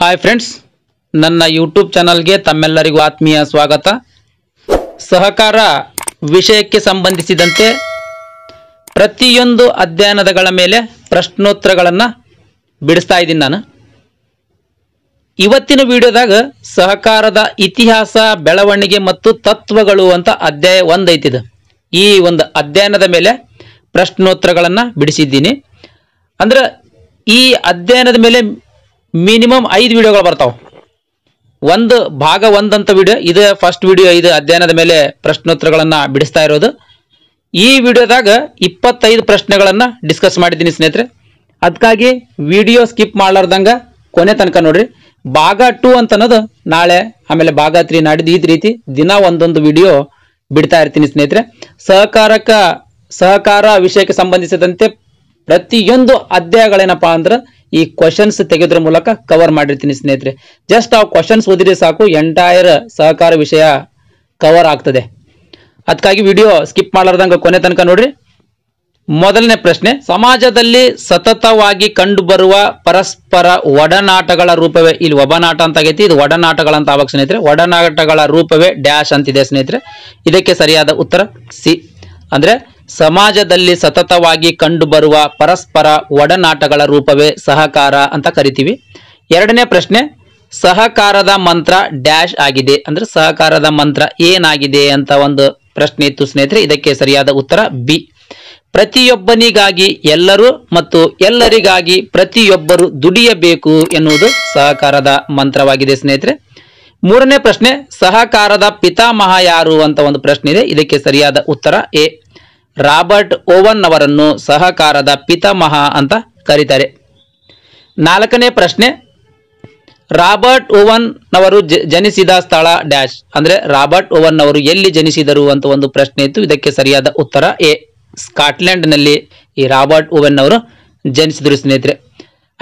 hi friends ನನ್ನ YouTube ಚಾನಲ್ಗೆ ತಮ್ಮೆಲ್ಲರಿಗೂ ಆತ್ಮೀಯ ಸ್ವಾಗತ ಸಹಕಾರ ವಿಷಯಕ್ಕೆ ಸಂಬಂಧಿಸಿದಂತೆ ಪ್ರತಿಯೊಂದು ಅಧ್ಯಯನದಗಳ ಮೇಲೆ ಪ್ರಶ್ನೋತ್ತರಗಳನ್ನು ಬಿಡಿಸ್ತಾ ಇದ್ದೀನಿ ನಾನು ಇವತ್ತಿನ ವಿಡಿಯೋದಾಗ ಸಹಕಾರದ ಇತಿಹಾಸ ಬೆಳವಣಿಗೆ ಮತ್ತು ತತ್ವಗಳು ಅಂತ ಅಧ್ಯಾಯ ಒಂದೈತಿದೆ ಈ ಒಂದು ಅಧ್ಯಯನದ ಮೇಲೆ ಪ್ರಶ್ನೋತ್ತರಗಳನ್ನು ಬಿಡಿಸಿದ್ದೀನಿ ಅಂದ್ರೆ ಈ ಅಧ್ಯಯನದ ಮೇಲೆ ಮಿನಿಮಮ್ ಐದು ವಿಡಿಯೋಗಳು ಬರ್ತಾವೆ ಒಂದು ಭಾಗ ಒಂದಂತ ವಿಡಿಯೋ ಇದು ಫಸ್ಟ್ ವಿಡಿಯೋ ಇದು ಅಧ್ಯಯನದ ಮೇಲೆ ಪ್ರಶ್ನೋತ್ತರಗಳನ್ನು ಬಿಡಿಸ್ತಾ ಇರೋದು ಈ ವಿಡಿಯೋದಾಗ ಇಪ್ಪತ್ತೈದು ಪ್ರಶ್ನೆಗಳನ್ನು ಡಿಸ್ಕಸ್ ಮಾಡಿದ್ದೀನಿ ಸ್ನೇಹಿತರೆ ಅದಕ್ಕಾಗಿ ವಿಡಿಯೋ ಸ್ಕಿಪ್ ಮಾಡ್ಲಾರ್ದಂಗೆ ಕೊನೆ ತನಕ ನೋಡ್ರಿ ಭಾಗ ಟೂ ಅಂತ ಅನ್ನೋದು ನಾಳೆ ಆಮೇಲೆ ಭಾಗ ತ್ರೀ ನಾಡಿದ್ದು ಈ ರೀತಿ ದಿನ ಒಂದೊಂದು ವಿಡಿಯೋ ಬಿಡ್ತಾ ಇರ್ತೀನಿ ಸ್ನೇಹಿತರೆ ಸಹಕಾರಕ ಸಹಕಾರ ವಿಷಯಕ್ಕೆ ಸಂಬಂಧಿಸಿದಂತೆ ಪ್ರತಿಯೊಂದು ಅಧ್ಯಾಯಗಳೇನಪ್ಪ ಅಂದ್ರೆ ಈ ಕ್ವಶನ್ಸ್ ತೆಗೆದ್ರ ಮೂಲಕ ಕವರ್ ಮಾಡಿರ್ತೀನಿ ಸ್ನೇಹಿತರೆ ಜಸ್ಟ್ ಆ ಕ್ವಶನ್ಸ್ ಓದಿದ್ರೆ ಸಾಕು ಎಂಟೈರ್ ಸಹಕಾರ ವಿಷಯ ಕವರ್ ಆಗ್ತದೆ ಅದಕ್ಕಾಗಿ ವಿಡಿಯೋ ಸ್ಕಿಪ್ ಮಾಡಲಾರ್ದಂಗ ಕೊನೆ ತನಕ ನೋಡ್ರಿ ಮೊದಲನೇ ಪ್ರಶ್ನೆ ಸಮಾಜದಲ್ಲಿ ಸತತವಾಗಿ ಕಂಡುಬರುವ ಪರಸ್ಪರ ಒಡನಾಟಗಳ ರೂಪವೇ ಇಲ್ಲಿ ಒಬನಾಟ ಅಂತ ಆಗೈತಿ ಇದು ಒಡನಾಟಗಳಂತ ಆವಾಗ ಸ್ನೇಹಿತರೆ ಒಡನಾಟಗಳ ರೂಪವೇ ಡ್ಯಾಶ್ ಅಂತಿದೆ ಸ್ನೇಹಿತರೆ ಇದಕ್ಕೆ ಸರಿಯಾದ ಉತ್ತರ ಸಿ ಅಂದ್ರೆ ಸಮಾಜದಲ್ಲಿ ಸತತವಾಗಿ ಕಂಡುಬರುವ ಪರಸ್ಪರ ಒಡನಾಟಗಳ ರೂಪವೇ ಸಹಕಾರ ಅಂತ ಕರಿತೀವಿ ಎರಡನೇ ಪ್ರಶ್ನೆ ಸಹಕಾರದ ಮಂತ್ರ ಡ್ಯಾಶ್ ಆಗಿದೆ ಅಂದ್ರೆ ಸಹಕಾರದ ಮಂತ್ರ ಏನಾಗಿದೆ ಅಂತ ಒಂದು ಪ್ರಶ್ನೆ ಇತ್ತು ಸ್ನೇಹಿತರೆ ಇದಕ್ಕೆ ಸರಿಯಾದ ಉತ್ತರ ಬಿ ಪ್ರತಿಯೊಬ್ಬನಿಗಾಗಿ ಎಲ್ಲರೂ ಮತ್ತು ಎಲ್ಲರಿಗಾಗಿ ಪ್ರತಿಯೊಬ್ಬರು ದುಡಿಯಬೇಕು ಎನ್ನುವುದು ಸಹಕಾರದ ಮಂತ್ರವಾಗಿದೆ ಸ್ನೇಹಿತರೆ ಮೂರನೇ ಪ್ರಶ್ನೆ ಸಹಕಾರದ ಪಿತಾಮಹ ಯಾರು ಅಂತ ಒಂದು ಪ್ರಶ್ನೆ ಇದೆ ಇದಕ್ಕೆ ಸರಿಯಾದ ಉತ್ತರ ಎ ರಾಬರ್ಟ್ ಓವನ್ ಅವರನ್ನು ಸಹಕಾರದ ಪಿತಾಮಹ ಅಂತ ಕರೀತಾರೆ ನಾಲ್ಕನೇ ಪ್ರಶ್ನೆ ರಾಬರ್ಟ್ ಓವನ್ ಅವರು ಜನಿಸಿದ ಸ್ಥಳ ಡ್ಯಾಶ್ ಅಂದ್ರೆ ರಾಬರ್ಟ್ ಓವನ್ ಅವರು ಎಲ್ಲಿ ಜನಿಸಿದರು ಅಂತ ಒಂದು ಪ್ರಶ್ನೆ ಇತ್ತು ಇದಕ್ಕೆ ಸರಿಯಾದ ಉತ್ತರ ಎ ನಲ್ಲಿ ಈ ರಾಬರ್ಟ್ ಓವನ್ ಅವರು ಜನಿಸಿದರು ಸ್ನೇಹಿತರೆ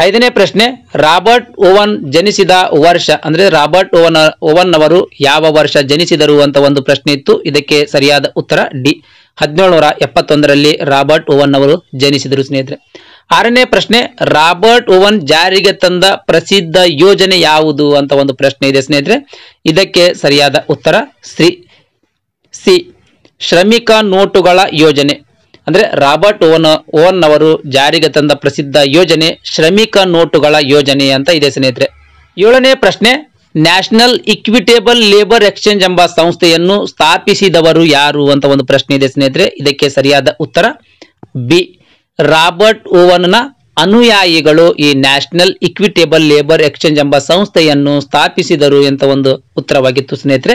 ಐದನೇ ಪ್ರಶ್ನೆ ರಾಬರ್ಟ್ ಓವನ್ ಜನಿಸಿದ ವರ್ಷ ಅಂದ್ರೆ ರಾಬರ್ಟ್ ಓವನ್ ಓವನ್ ಅವರು ಯಾವ ವರ್ಷ ಜನಿಸಿದರು ಅಂತ ಒಂದು ಪ್ರಶ್ನೆ ಇತ್ತು ಇದಕ್ಕೆ ಸರಿಯಾದ ಉತ್ತರ ಡಿ ಹದಿನೇಳುನೂರ ಎಪ್ಪತ್ತೊಂದರಲ್ಲಿ ರಾಬರ್ಟ್ ಓವನ್ ಅವರು ಜನಿಸಿದರು ಸ್ನೇಹಿತರೆ ಆರನೇ ಪ್ರಶ್ನೆ ರಾಬರ್ಟ್ ಓವನ್ ಜಾರಿಗೆ ತಂದ ಪ್ರಸಿದ್ಧ ಯೋಜನೆ ಯಾವುದು ಅಂತ ಒಂದು ಪ್ರಶ್ನೆ ಇದೆ ಸ್ನೇಹಿತರೆ ಇದಕ್ಕೆ ಸರಿಯಾದ ಉತ್ತರ ಸಿ ಸಿ ಶ್ರಮಿಕ ನೋಟುಗಳ ಯೋಜನೆ ಅಂದರೆ ರಾಬರ್ಟ್ ಓವನ್ ಓವನ್ ಅವರು ಜಾರಿಗೆ ತಂದ ಪ್ರಸಿದ್ಧ ಯೋಜನೆ ಶ್ರಮಿಕ ನೋಟುಗಳ ಯೋಜನೆ ಅಂತ ಇದೆ ಸ್ನೇಹಿತರೆ ಏಳನೇ ಪ್ರಶ್ನೆ ನ್ಯಾಷನಲ್ ಇಕ್ವಿಟೇಬಲ್ ಲೇಬರ್ ಎಕ್ಸ್ಚೇಂಜ್ ಎಂಬ ಸಂಸ್ಥೆಯನ್ನು ಸ್ಥಾಪಿಸಿದವರು ಯಾರು ಅಂತ ಒಂದು ಪ್ರಶ್ನೆ ಇದೆ ಸ್ನೇಹಿತರೆ ಇದಕ್ಕೆ ಸರಿಯಾದ ಉತ್ತರ ಬಿ ರಾಬರ್ಟ್ ಓವನ್ನ ಅನುಯಾಯಿಗಳು ಈ ನ್ಯಾಷನಲ್ ಇಕ್ವಿಟೇಬಲ್ ಲೇಬರ್ ಎಕ್ಸ್ಚೇಂಜ್ ಎಂಬ ಸಂಸ್ಥೆಯನ್ನು ಸ್ಥಾಪಿಸಿದರು ಅಂತ ಒಂದು ಉತ್ತರವಾಗಿತ್ತು ಸ್ನೇಹಿತರೆ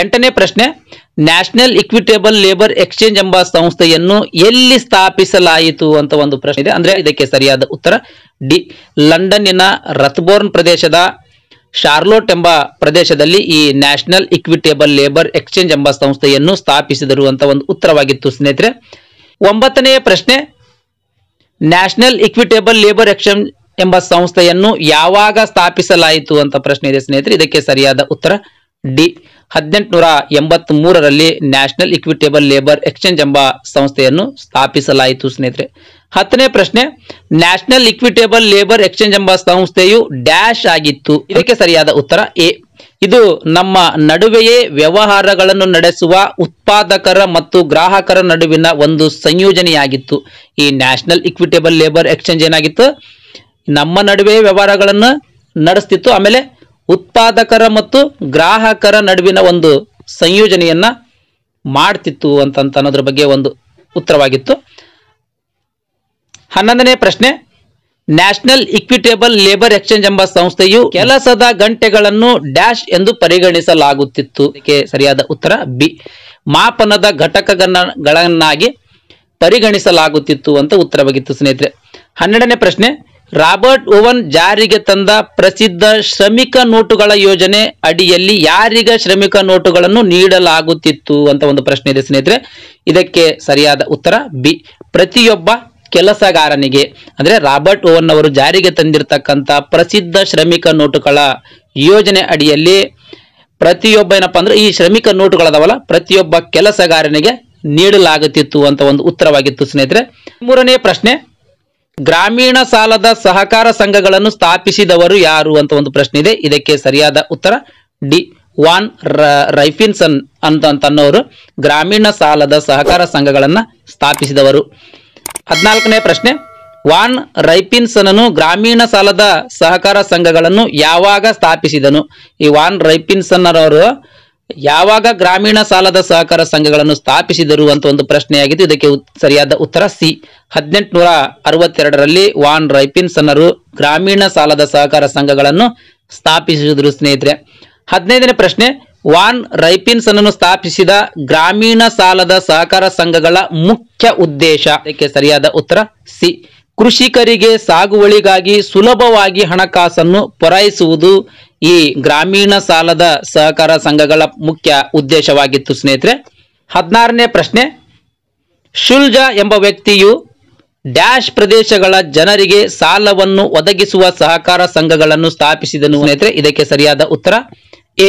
ಎಂಟನೇ ಪ್ರಶ್ನೆ ನ್ಯಾಷನಲ್ ಇಕ್ವಿಟೇಬಲ್ ಲೇಬರ್ ಎಕ್ಸ್ಚೇಂಜ್ ಎಂಬ ಸಂಸ್ಥೆಯನ್ನು ಎಲ್ಲಿ ಸ್ಥಾಪಿಸಲಾಯಿತು ಅಂತ ಒಂದು ಪ್ರಶ್ನೆ ಇದೆ ಅಂದ್ರೆ ಇದಕ್ಕೆ ಸರಿಯಾದ ಉತ್ತರ ಡಿ ಲಂಡನ್ನಿನ ರತ್ಬೋರ್ನ್ ಪ್ರದೇಶದ ಶಾರ್ಲೋಟ್ ಎಂಬ ಪ್ರದೇಶದಲ್ಲಿ ಈ ನ್ಯಾಷನಲ್ ಇಕ್ವಿಟೇಬಲ್ ಲೇಬರ್ ಎಕ್ಸ್ಚೇಂಜ್ ಎಂಬ ಸಂಸ್ಥೆಯನ್ನು ಸ್ಥಾಪಿಸಿದರು ಅಂತ ಒಂದು ಉತ್ತರವಾಗಿತ್ತು ಸ್ನೇಹಿತರೆ ಒಂಬತ್ತನೆಯ ಪ್ರಶ್ನೆ ನ್ಯಾಷನಲ್ ಇಕ್ವಿಟೇಬಲ್ ಲೇಬರ್ ಎಕ್ಸ್ಚೇಂಜ್ ಎಂಬ ಸಂಸ್ಥೆಯನ್ನು ಯಾವಾಗ ಸ್ಥಾಪಿಸಲಾಯಿತು ಅಂತ ಪ್ರಶ್ನೆ ಇದೆ ಸ್ನೇಹಿತರೆ ಇದಕ್ಕೆ ಸರಿಯಾದ ಉತ್ತರ ಡಿ ಹದಿನೆಂಟುನೂರ ಎಂಬತ್ ಮೂರರಲ್ಲಿ ನ್ಯಾಷನಲ್ ಇಕ್ವಿಟೇಬಲ್ ಲೇಬರ್ ಎಕ್ಸ್ಚೇಂಜ್ ಎಂಬ ಸಂಸ್ಥೆಯನ್ನು ಸ್ಥಾಪಿಸಲಾಯಿತು ಸ್ನೇಹಿತರೆ ಹತ್ತನೇ ಪ್ರಶ್ನೆ ನ್ಯಾಷನಲ್ ಇಕ್ವಿಟೇಬಲ್ ಲೇಬರ್ ಎಕ್ಸ್ಚೇಂಜ್ ಎಂಬ ಸಂಸ್ಥೆಯು ಡ್ಯಾಶ್ ಆಗಿತ್ತು ಇದಕ್ಕೆ ಸರಿಯಾದ ಉತ್ತರ ಎ ಇದು ನಮ್ಮ ನಡುವೆಯೇ ವ್ಯವಹಾರಗಳನ್ನು ನಡೆಸುವ ಉತ್ಪಾದಕರ ಮತ್ತು ಗ್ರಾಹಕರ ನಡುವಿನ ಒಂದು ಸಂಯೋಜನೆಯಾಗಿತ್ತು ಈ ನ್ಯಾಷನಲ್ ಇಕ್ವಿಟೇಬಲ್ ಲೇಬರ್ ಎಕ್ಸ್ಚೇಂಜ್ ಏನಾಗಿತ್ತು ನಮ್ಮ ನಡುವೆ ವ್ಯವಹಾರಗಳನ್ನು ನಡೆಸ್ತಿತ್ತು ಆಮೇಲೆ ಉತ್ಪಾದಕರ ಮತ್ತು ಗ್ರಾಹಕರ ನಡುವಿನ ಒಂದು ಸಂಯೋಜನೆಯನ್ನ ಮಾಡ್ತಿತ್ತು ಅಂತ ಅನ್ನೋದ್ರ ಬಗ್ಗೆ ಒಂದು ಉತ್ತರವಾಗಿತ್ತು ಹನ್ನೊಂದನೇ ಪ್ರಶ್ನೆ ನ್ಯಾಷನಲ್ ಇಕ್ವಿಟೇಬಲ್ ಲೇಬರ್ ಎಕ್ಸ್ಚೇಂಜ್ ಎಂಬ ಸಂಸ್ಥೆಯು ಕೆಲಸದ ಗಂಟೆಗಳನ್ನು ಡ್ಯಾಶ್ ಎಂದು ಪರಿಗಣಿಸಲಾಗುತ್ತಿತ್ತು ಸರಿಯಾದ ಉತ್ತರ ಬಿ ಮಾಪನದ ಘಟಕಗಳನ್ನಾಗಿ ಪರಿಗಣಿಸಲಾಗುತ್ತಿತ್ತು ಅಂತ ಉತ್ತರವಾಗಿತ್ತು ಸ್ನೇಹಿತರೆ ಹನ್ನೆರಡನೇ ಪ್ರಶ್ನೆ ರಾಬರ್ಟ್ ಓವನ್ ಜಾರಿಗೆ ತಂದ ಪ್ರಸಿದ್ಧ ಶ್ರಮಿಕ ನೋಟುಗಳ ಯೋಜನೆ ಅಡಿಯಲ್ಲಿ ಯಾರಿಗ ಶ್ರಮಿಕ ನೋಟುಗಳನ್ನು ನೀಡಲಾಗುತ್ತಿತ್ತು ಅಂತ ಒಂದು ಪ್ರಶ್ನೆ ಇದೆ ಸ್ನೇಹಿತರೆ ಇದಕ್ಕೆ ಸರಿಯಾದ ಉತ್ತರ ಬಿ ಪ್ರತಿಯೊಬ್ಬ ಕೆಲಸಗಾರನಿಗೆ ಅಂದ್ರೆ ರಾಬರ್ಟ್ ಓವನ್ ಅವರು ಜಾರಿಗೆ ತಂದಿರತಕ್ಕಂಥ ಪ್ರಸಿದ್ಧ ಶ್ರಮಿಕ ನೋಟುಗಳ ಯೋಜನೆ ಅಡಿಯಲ್ಲಿ ಪ್ರತಿಯೊಬ್ಬ ಏನಪ್ಪ ಅಂದ್ರೆ ಈ ಶ್ರಮಿಕ ನೋಟುಗಳದವಲ್ಲ ಪ್ರತಿಯೊಬ್ಬ ಕೆಲಸಗಾರನಿಗೆ ನೀಡಲಾಗುತ್ತಿತ್ತು ಅಂತ ಒಂದು ಉತ್ತರವಾಗಿತ್ತು ಸ್ನೇಹಿತರೆ ಮೂರನೇ ಪ್ರಶ್ನೆ ಗ್ರಾಮೀಣ ಸಾಲದ ಸಹಕಾರ ಸಂಘಗಳನ್ನು ಸ್ಥಾಪಿಸಿದವರು ಯಾರು ಅಂತ ಒಂದು ಪ್ರಶ್ನೆ ಇದೆ ಇದಕ್ಕೆ ಸರಿಯಾದ ಉತ್ತರ ಡಿ ವಾನ್ ರೈಫಿನ್ಸನ್ ಅಂತ ಅನ್ನೋರು ಗ್ರಾಮೀಣ ಸಾಲದ ಸಹಕಾರ ಸಂಘಗಳನ್ನು ಸ್ಥಾಪಿಸಿದವರು ಹದಿನಾಲ್ಕನೇ ಪ್ರಶ್ನೆ ವಾನ್ ರೈಪಿನ್ಸನನು ಗ್ರಾಮೀಣ ಸಾಲದ ಸಹಕಾರ ಸಂಘಗಳನ್ನು ಯಾವಾಗ ಸ್ಥಾಪಿಸಿದನು ಈ ವಾನ್ ರೈಪಿನ್ಸನ್ನರವರು ಯಾವಾಗ ಗ್ರಾಮೀಣ ಸಾಲದ ಸಹಕಾರ ಸಂಘಗಳನ್ನು ಸ್ಥಾಪಿಸಿದರು ಅಂತ ಒಂದು ಪ್ರಶ್ನೆಯಾಗಿದ್ದು ಇದಕ್ಕೆ ಸರಿಯಾದ ಉತ್ತರ ಸಿ ಹದಿನೆಂಟುನೂರ ಅರವತ್ತೆರಡರಲ್ಲಿ ವಾನ್ ರೈಪಿನ್ಸನ್ನರು ಗ್ರಾಮೀಣ ಸಾಲದ ಸಹಕಾರ ಸಂಘಗಳನ್ನು ಸ್ಥಾಪಿಸಿದರು ಸ್ನೇಹಿತರೆ ಹದಿನೈದನೇ ಪ್ರಶ್ನೆ ವಾನ್ ರೈಪಿನ್ಸ್ ಅನ್ನು ಸ್ಥಾಪಿಸಿದ ಗ್ರಾಮೀಣ ಸಾಲದ ಸಹಕಾರ ಸಂಘಗಳ ಮುಖ್ಯ ಉದ್ದೇಶ ಇದಕ್ಕೆ ಸರಿಯಾದ ಉತ್ತರ ಸಿ ಕೃಷಿಕರಿಗೆ ಸಾಗುವಳಿಗಾಗಿ ಸುಲಭವಾಗಿ ಹಣಕಾಸನ್ನು ಪೂರೈಸುವುದು ಈ ಗ್ರಾಮೀಣ ಸಾಲದ ಸಹಕಾರ ಸಂಘಗಳ ಮುಖ್ಯ ಉದ್ದೇಶವಾಗಿತ್ತು ಸ್ನೇಹಿತರೆ ಹದಿನಾರನೇ ಪ್ರಶ್ನೆ ಶುಲ್ಜ ಎಂಬ ವ್ಯಕ್ತಿಯು ಡ್ಯಾಶ್ ಪ್ರದೇಶಗಳ ಜನರಿಗೆ ಸಾಲವನ್ನು ಒದಗಿಸುವ ಸಹಕಾರ ಸಂಘಗಳನ್ನು ಸ್ಥಾಪಿಸಿದನು ಸ್ನೇಹಿತರೆ ಇದಕ್ಕೆ ಸರಿಯಾದ ಉತ್ತರ ಎ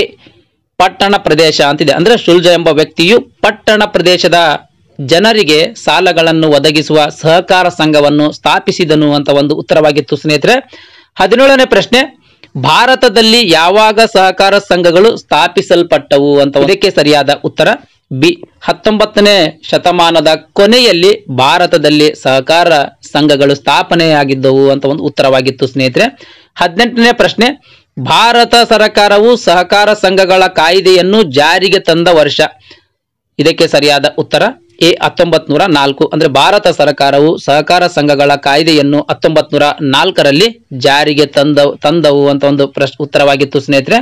ಪಟ್ಟಣ ಪ್ರದೇಶ ಅಂತಿದೆ ಅಂದ್ರೆ ಶುಲ್ಜ ಎಂಬ ವ್ಯಕ್ತಿಯು ಪಟ್ಟಣ ಪ್ರದೇಶದ ಜನರಿಗೆ ಸಾಲಗಳನ್ನು ಒದಗಿಸುವ ಸಹಕಾರ ಸಂಘವನ್ನು ಸ್ಥಾಪಿಸಿದನು ಅಂತ ಒಂದು ಉತ್ತರವಾಗಿತ್ತು ಸ್ನೇಹಿತರೆ ಹದಿನೇಳನೇ ಪ್ರಶ್ನೆ ಭಾರತದಲ್ಲಿ ಯಾವಾಗ ಸಹಕಾರ ಸಂಘಗಳು ಸ್ಥಾಪಿಸಲ್ಪಟ್ಟವು ಅಂತ ಇದಕ್ಕೆ ಸರಿಯಾದ ಉತ್ತರ ಬಿ ಹತ್ತೊಂಬತ್ತನೇ ಶತಮಾನದ ಕೊನೆಯಲ್ಲಿ ಭಾರತದಲ್ಲಿ ಸಹಕಾರ ಸಂಘಗಳು ಸ್ಥಾಪನೆಯಾಗಿದ್ದವು ಅಂತ ಒಂದು ಉತ್ತರವಾಗಿತ್ತು ಸ್ನೇಹಿತರೆ ಹದಿನೆಂಟನೇ ಪ್ರಶ್ನೆ ಭಾರತ ಸರಕಾರವು ಸಹಕಾರ ಸಂಘಗಳ ಕಾಯ್ದೆಯನ್ನು ಜಾರಿಗೆ ತಂದ ವರ್ಷ ಇದಕ್ಕೆ ಸರಿಯಾದ ಉತ್ತರ ಎ ಹತ್ತೊಂಬತ್ ನೂರ ನಾಲ್ಕು ಅಂದ್ರೆ ಭಾರತ ಸರಕಾರವು ಸಹಕಾರ ಸಂಘಗಳ ಕಾಯ್ದೆಯನ್ನು ಹತ್ತೊಂಬತ್ ನೂರ ನಾಲ್ಕರಲ್ಲಿ ಜಾರಿಗೆ ತಂದ ತಂದವು ಅಂತ ಒಂದು ಪ್ರಶ್ ಉತ್ತರವಾಗಿತ್ತು ಸ್ನೇಹಿತರೆ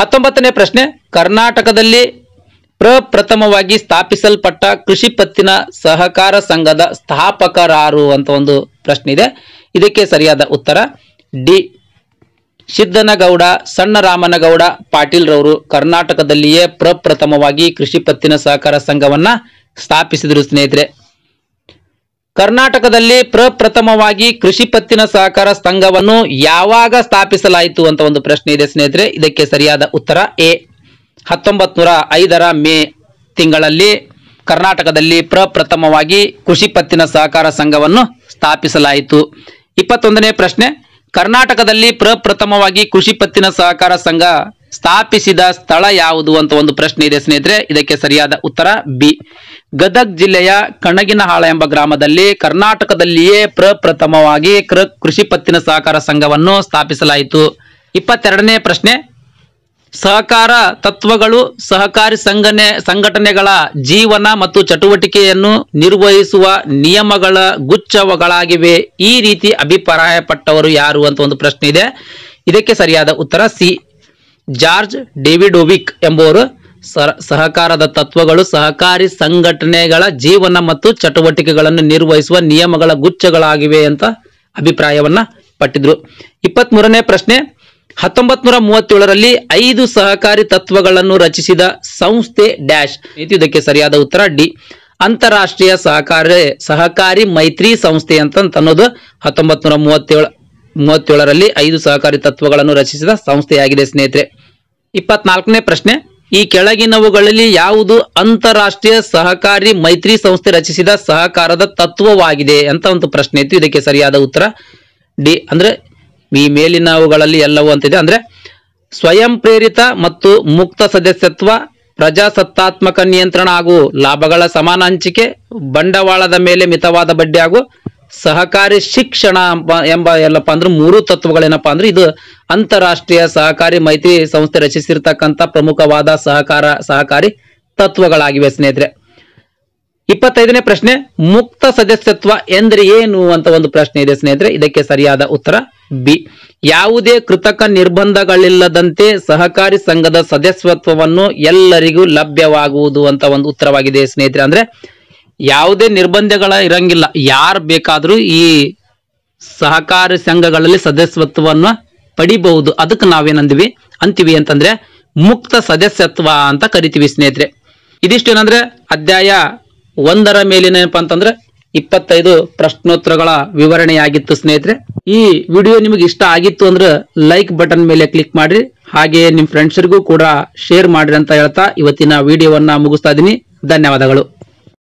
ಹತ್ತೊಂಬತ್ತನೇ ಪ್ರಶ್ನೆ ಕರ್ನಾಟಕದಲ್ಲಿ ಪ್ರಪ್ರಥಮವಾಗಿ ಸ್ಥಾಪಿಸಲ್ಪಟ್ಟ ಕೃಷಿ ಪತ್ತಿನ ಸಹಕಾರ ಸಂಘದ ಸ್ಥಾಪಕರಾರು ಅಂತ ಒಂದು ಪ್ರಶ್ನೆ ಇದೆ ಇದಕ್ಕೆ ಸರಿಯಾದ ಉತ್ತರ ಡಿ ಸಿದ್ದನಗೌಡ ಸಣ್ಣರಾಮನಗೌಡ ಪಾಟೀಲ್ ರವರು ಕರ್ನಾಟಕದಲ್ಲಿಯೇ ಪ್ರಪ್ರಥಮವಾಗಿ ಕೃಷಿ ಪತ್ತಿನ ಸಹಕಾರ ಸಂಘವನ್ನ ಸ್ಥಾಪಿಸಿದರು ಸ್ನೇಹಿತರೆ ಕರ್ನಾಟಕದಲ್ಲಿ ಪ್ರಪ್ರಥಮವಾಗಿ ಕೃಷಿ ಪತ್ತಿನ ಸಹಕಾರ ಸಂಘವನ್ನು ಯಾವಾಗ ಸ್ಥಾಪಿಸಲಾಯಿತು ಅಂತ ಒಂದು ಪ್ರಶ್ನೆ ಇದೆ ಸ್ನೇಹಿತರೆ ಇದಕ್ಕೆ ಸರಿಯಾದ ಉತ್ತರ ಎ ಹತ್ತೊಂಬತ್ ಐದರ ಮೇ ತಿಂಗಳಲ್ಲಿ ಕರ್ನಾಟಕದಲ್ಲಿ ಪ್ರಪ್ರಥಮವಾಗಿ ಕೃಷಿ ಪತ್ತಿನ ಸಹಕಾರ ಸಂಘವನ್ನು ಸ್ಥಾಪಿಸಲಾಯಿತು ಇಪ್ಪತ್ತೊಂದನೇ ಪ್ರಶ್ನೆ ಕರ್ನಾಟಕದಲ್ಲಿ ಪ್ರಪ್ರಥಮವಾಗಿ ಕೃಷಿ ಪತ್ತಿನ ಸಹಕಾರ ಸಂಘ ಸ್ಥಾಪಿಸಿದ ಸ್ಥಳ ಯಾವುದು ಅಂತ ಒಂದು ಪ್ರಶ್ನೆ ಇದೆ ಸ್ನೇಹಿತರೆ ಇದಕ್ಕೆ ಸರಿಯಾದ ಉತ್ತರ ಬಿ ಗದಗ್ ಜಿಲ್ಲೆಯ ಕಣಗಿನಹಾಳ ಎಂಬ ಗ್ರಾಮದಲ್ಲಿ ಕರ್ನಾಟಕದಲ್ಲಿಯೇ ಪ್ರಪ್ರಥಮವಾಗಿ ಕೃಷಿ ಪತ್ತಿನ ಸಹಕಾರ ಸಂಘವನ್ನು ಸ್ಥಾಪಿಸಲಾಯಿತು ಇಪ್ಪತ್ತೆರಡನೇ ಪ್ರಶ್ನೆ ಸಹಕಾರ ತತ್ವಗಳು ಸಹಕಾರಿ ಸಂಘನೆ ಸಂಘಟನೆಗಳ ಜೀವನ ಮತ್ತು ಚಟುವಟಿಕೆಯನ್ನು ನಿರ್ವಹಿಸುವ ನಿಯಮಗಳ ಗುಚ್ಛಗಳಾಗಿವೆ ಈ ರೀತಿ ಅಭಿಪ್ರಾಯಪಟ್ಟವರು ಯಾರು ಅಂತ ಒಂದು ಪ್ರಶ್ನೆ ಇದೆ ಇದಕ್ಕೆ ಸರಿಯಾದ ಉತ್ತರ ಸಿ ಜಾರ್ಜ್ ಡೇವಿಡೋವಿಕ್ ಎಂಬುವರು ಸಹಕಾರದ ತತ್ವಗಳು ಸಹಕಾರಿ ಸಂಘಟನೆಗಳ ಜೀವನ ಮತ್ತು ಚಟುವಟಿಕೆಗಳನ್ನು ನಿರ್ವಹಿಸುವ ನಿಯಮಗಳ ಗುಚ್ಛಗಳಾಗಿವೆ ಅಂತ ಅಭಿಪ್ರಾಯವನ್ನ ಪಟ್ಟಿದ್ರು ಇಪ್ಪತ್ತ್ ಪ್ರಶ್ನೆ ಹತ್ತೊಂಬತ್ ನೂರ ಮೂವತ್ತೇಳರಲ್ಲಿ ಐದು ಸಹಕಾರಿ ತತ್ವಗಳನ್ನು ರಚಿಸಿದ ಸಂಸ್ಥೆ ಡ್ಯಾಶ್ ಇದಕ್ಕೆ ಸರಿಯಾದ ಉತ್ತರ ಡಿ ಅಂತಾರಾಷ್ಟ್ರೀಯ ಸಹಕಾರ ಸಹಕಾರಿ ಮೈತ್ರಿ ಸಂಸ್ಥೆ ಅಂತ ಅನ್ನೋದು ಹತ್ತೊಂಬತ್ ನೂರ ಮೂವತ್ತೇಳು ಮೂವತ್ತೇಳರಲ್ಲಿ ಐದು ಸಹಕಾರಿ ತತ್ವಗಳನ್ನು ರಚಿಸಿದ ಸಂಸ್ಥೆಯಾಗಿದೆ ಸ್ನೇಹಿತರೆ ಇಪ್ಪತ್ನಾಲ್ಕನೇ ಪ್ರಶ್ನೆ ಈ ಕೆಳಗಿನವುಗಳಲ್ಲಿ ಯಾವುದು ಅಂತಾರಾಷ್ಟ್ರೀಯ ಸಹಕಾರಿ ಮೈತ್ರಿ ಸಂಸ್ಥೆ ರಚಿಸಿದ ಸಹಕಾರದ ತತ್ವವಾಗಿದೆ ಅಂತ ಒಂದು ಪ್ರಶ್ನೆ ಇತ್ತು ಇದಕ್ಕೆ ಸರಿಯಾದ ಉತ್ತರ ಡಿ ಅಂದ್ರೆ ಈ ಮೇಲಿನವುಗಳಲ್ಲಿ ಎಲ್ಲವೂ ಅಂತಿದೆ ಅಂದ್ರೆ ಸ್ವಯಂ ಪ್ರೇರಿತ ಮತ್ತು ಮುಕ್ತ ಸದಸ್ಯತ್ವ ಪ್ರಜಾಸತ್ತಾತ್ಮಕ ನಿಯಂತ್ರಣ ಹಾಗೂ ಲಾಭಗಳ ಸಮಾನ ಹಂಚಿಕೆ ಬಂಡವಾಳದ ಮೇಲೆ ಮಿತವಾದ ಬಡ್ಡಿ ಹಾಗೂ ಸಹಕಾರಿ ಶಿಕ್ಷಣ ಎಂಬ ಎಲ್ಲಪ್ಪ ಅಂದ್ರೆ ಮೂರು ತತ್ವಗಳೇನಪ್ಪ ಅಂದ್ರೆ ಇದು ಅಂತಾರಾಷ್ಟ್ರೀಯ ಸಹಕಾರಿ ಮೈತ್ರಿ ಸಂಸ್ಥೆ ರಚಿಸಿರ್ತಕ್ಕಂಥ ಪ್ರಮುಖವಾದ ಸಹಕಾರ ಸಹಕಾರಿ ತತ್ವಗಳಾಗಿವೆ ಸ್ನೇಹಿತರೆ ಇಪ್ಪತ್ತೈದನೇ ಪ್ರಶ್ನೆ ಮುಕ್ತ ಸದಸ್ಯತ್ವ ಎಂದ್ರೆ ಏನು ಅಂತ ಒಂದು ಪ್ರಶ್ನೆ ಇದೆ ಸ್ನೇಹಿತರೆ ಇದಕ್ಕೆ ಸರಿಯಾದ ಉತ್ತರ ಬಿ ಯಾವುದೇ ಕೃತಕ ನಿರ್ಬಂಧಗಳಿಲ್ಲದಂತೆ ಸಹಕಾರಿ ಸಂಘದ ಸದಸ್ಯತ್ವವನ್ನು ಎಲ್ಲರಿಗೂ ಲಭ್ಯವಾಗುವುದು ಅಂತ ಒಂದು ಉತ್ತರವಾಗಿದೆ ಸ್ನೇಹಿತರೆ ಅಂದ್ರೆ ಯಾವುದೇ ನಿರ್ಬಂಧಗಳ ಇರಂಗಿಲ್ಲ ಯಾರು ಬೇಕಾದರೂ ಈ ಸಹಕಾರಿ ಸಂಘಗಳಲ್ಲಿ ಸದಸ್ಯತ್ವವನ್ನು ಪಡಿಬಹುದು ಅದಕ್ಕೆ ನಾವೇನಂದಿವಿ ಅಂತೀವಿ ಅಂತಂದ್ರೆ ಮುಕ್ತ ಸದಸ್ಯತ್ವ ಅಂತ ಕರಿತೀವಿ ಸ್ನೇಹಿತರೆ ಇದಿಷ್ಟು ಏನಂದ್ರೆ ಅಧ್ಯಾಯ ಒಂದರ ಮೇಲಿನ ಅಂತಂದ್ರೆ ಇಪ್ಪತ್ತೈದು ಪ್ರಶ್ನೋತ್ತರಗಳ ವಿವರಣೆಯಾಗಿತ್ತು ಸ್ನೇಹಿತರೆ ಈ ವಿಡಿಯೋ ನಿಮಗೆ ಇಷ್ಟ ಆಗಿತ್ತು ಅಂದ್ರೆ ಲೈಕ್ ಬಟನ್ ಮೇಲೆ ಕ್ಲಿಕ್ ಮಾಡಿ ಹಾಗೆ ನಿಮ್ ಫ್ರೆಂಡ್ಸರಿಗೂ ಕೂಡ ಶೇರ್ ಮಾಡಿರಿ ಅಂತ ಹೇಳ್ತಾ ಇವತ್ತಿನ ವಿಡಿಯೋವನ್ನ ಮುಗಿಸ್ತಾ ಇದ್ದೀನಿ ಧನ್ಯವಾದಗಳು